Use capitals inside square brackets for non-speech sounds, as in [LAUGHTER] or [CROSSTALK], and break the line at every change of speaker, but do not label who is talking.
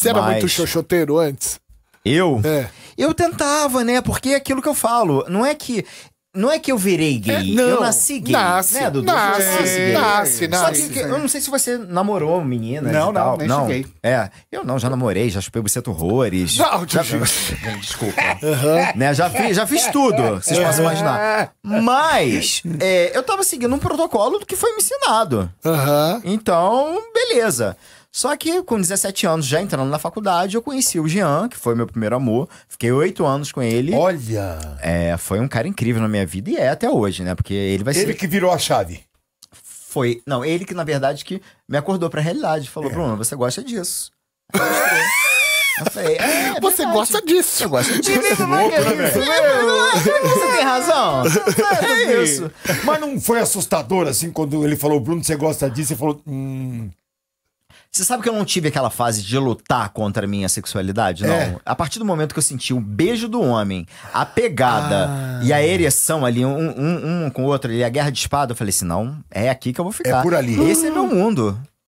Você era Mas... muito xoxoteiro antes? Eu? É. Eu tentava, né? Porque é aquilo que eu falo. Não é que não é que eu virei gay, é, não. eu nasci gay. Nasce, né, Dudu? Nasce, nasce, nasce, nasce, Só que, que, eu não sei se você namorou menina não, e tal. Não, não, cheguei. É, eu não, já namorei, já chupei buceta horrores. Não, já, Desculpa. Né, já, fiz, já fiz tudo, vocês possam imaginar. Mas, é, eu tava seguindo um protocolo que foi me ensinado. Aham. Então, beleza. Beleza. Só que com 17 anos, já entrando na faculdade, eu conheci o Jean, que foi meu primeiro amor. Fiquei oito anos com ele. Olha! É, foi um cara incrível na minha vida e é até hoje, né? Porque ele vai ser. Ele que virou a chave. Foi. Não, ele que, na verdade, que me acordou pra realidade. Falou, é. Bruno, você gosta disso. Eu falei, é, é você gosta disso. Você gosta é disso. Né, você tem razão. É, [LAUGHS] é isso. Mas não foi assustador assim quando ele falou, Bruno, você gosta disso? Você falou, hum. Você sabe que eu não tive aquela fase de lutar contra a minha sexualidade, não. É. A partir do momento que eu senti o beijo do homem, a pegada ah. e a ereção ali, um, um, um, com o outro, ali, a guerra de espada, eu falei assim: não, é aqui que eu vou ficar. É por ali. Esse é meu mundo.